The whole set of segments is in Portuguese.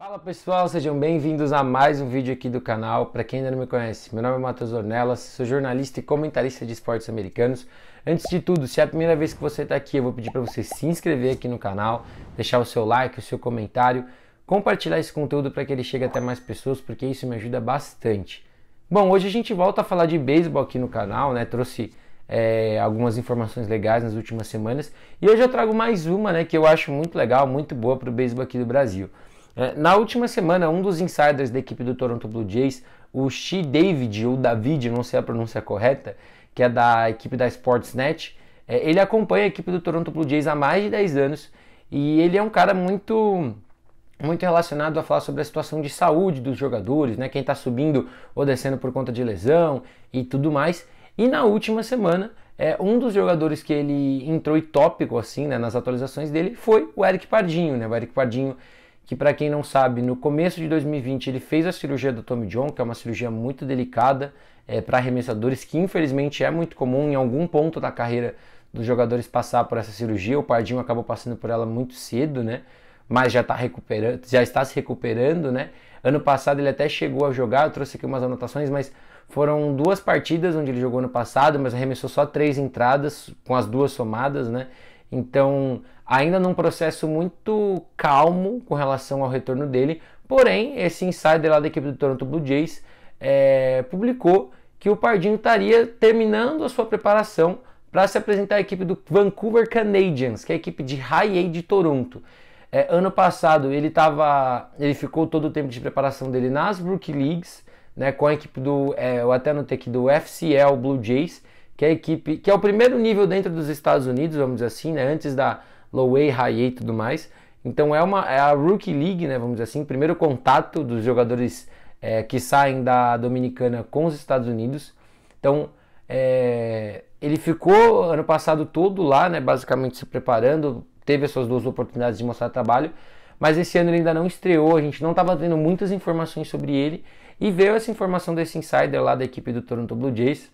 Fala pessoal, sejam bem-vindos a mais um vídeo aqui do canal. Para quem ainda não me conhece, meu nome é Matheus Ornelas, sou jornalista e comentarista de esportes americanos. Antes de tudo, se é a primeira vez que você está aqui, eu vou pedir para você se inscrever aqui no canal, deixar o seu like, o seu comentário, compartilhar esse conteúdo para que ele chegue até mais pessoas, porque isso me ajuda bastante. Bom, hoje a gente volta a falar de beisebol aqui no canal, né? Trouxe é, algumas informações legais nas últimas semanas e hoje eu trago mais uma, né, que eu acho muito legal, muito boa para o beisebol aqui do Brasil. É, na última semana, um dos insiders da equipe do Toronto Blue Jays, o She David, ou David, não sei a pronúncia correta, que é da equipe da Sportsnet, é, ele acompanha a equipe do Toronto Blue Jays há mais de 10 anos e ele é um cara muito muito relacionado a falar sobre a situação de saúde dos jogadores, né? Quem está subindo ou descendo por conta de lesão e tudo mais. E na última semana, é, um dos jogadores que ele entrou em tópico assim, né, nas atualizações dele, foi o Eric Pardinho, né? O Eric Pardinho que para quem não sabe, no começo de 2020 ele fez a cirurgia do Tommy John, que é uma cirurgia muito delicada é, para arremessadores, que infelizmente é muito comum em algum ponto da carreira dos jogadores passar por essa cirurgia. O Pardinho acabou passando por ela muito cedo, né? Mas já, tá recuperando, já está se recuperando, né? Ano passado ele até chegou a jogar, eu trouxe aqui umas anotações, mas foram duas partidas onde ele jogou no passado, mas arremessou só três entradas, com as duas somadas, né? Então, ainda num processo muito calmo com relação ao retorno dele, porém, esse insider lá da equipe do Toronto Blue Jays é, publicou que o Pardinho estaria terminando a sua preparação para se apresentar à equipe do Vancouver Canadiens, que é a equipe de High A de Toronto. É, ano passado ele tava, ele ficou todo o tempo de preparação dele nas Brook Leagues, né, com a equipe do, é, eu até notei aqui, do FCL Blue Jays, que é a equipe, que é o primeiro nível dentro dos Estados Unidos, vamos dizer assim, né? Antes da low A, high A e tudo mais. Então é uma é a rookie league, né? Vamos dizer assim, primeiro contato dos jogadores é, que saem da Dominicana com os Estados Unidos. Então é, ele ficou ano passado todo lá, né? Basicamente se preparando, teve essas duas oportunidades de mostrar trabalho, mas esse ano ele ainda não estreou. A gente não estava tendo muitas informações sobre ele e veio essa informação desse insider lá da equipe do Toronto Blue Jays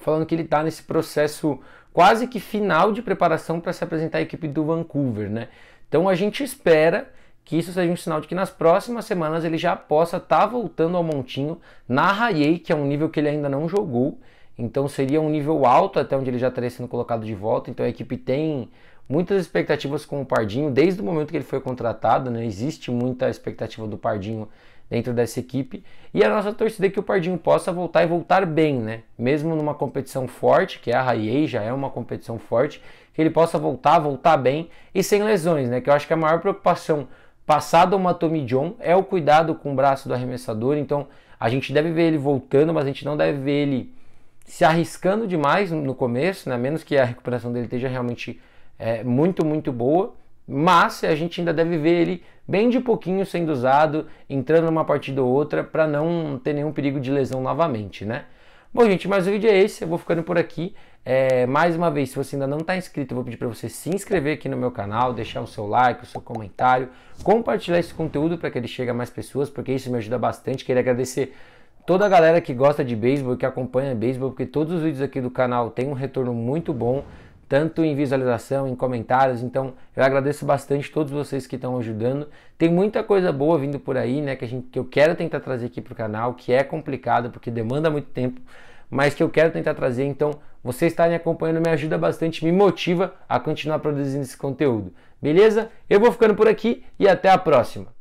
falando que ele está nesse processo quase que final de preparação para se apresentar à equipe do Vancouver, né? Então a gente espera que isso seja um sinal de que nas próximas semanas ele já possa estar tá voltando ao montinho na Rayei, que é um nível que ele ainda não jogou. Então seria um nível alto até onde ele já estaria sendo colocado de volta. Então a equipe tem muitas expectativas com o Pardinho, desde o momento que ele foi contratado, né? existe muita expectativa do Pardinho dentro dessa equipe, e a nossa torcida é que o Pardinho possa voltar e voltar bem, né? mesmo numa competição forte, que é a Raiei, já é uma competição forte, que ele possa voltar, voltar bem e sem lesões, né? que eu acho que a maior preocupação passado uma Tommy John é o cuidado com o braço do arremessador, então a gente deve ver ele voltando, mas a gente não deve ver ele se arriscando demais no começo, né? menos que a recuperação dele esteja realmente é, muito, muito boa, mas a gente ainda deve ver ele bem de pouquinho sendo usado, entrando numa partida ou outra, para não ter nenhum perigo de lesão novamente, né? Bom, gente, mas o vídeo é esse, eu vou ficando por aqui. É, mais uma vez, se você ainda não está inscrito, eu vou pedir para você se inscrever aqui no meu canal, deixar o seu like, o seu comentário, compartilhar esse conteúdo para que ele chegue a mais pessoas, porque isso me ajuda bastante. Queria agradecer toda a galera que gosta de beisebol, que acompanha beisebol, porque todos os vídeos aqui do canal têm um retorno muito bom tanto em visualização, em comentários. Então, eu agradeço bastante todos vocês que estão ajudando. Tem muita coisa boa vindo por aí, né, que, a gente, que eu quero tentar trazer aqui para o canal, que é complicado porque demanda muito tempo, mas que eu quero tentar trazer. Então, vocês estarem acompanhando me ajuda bastante, me motiva a continuar produzindo esse conteúdo. Beleza? Eu vou ficando por aqui e até a próxima.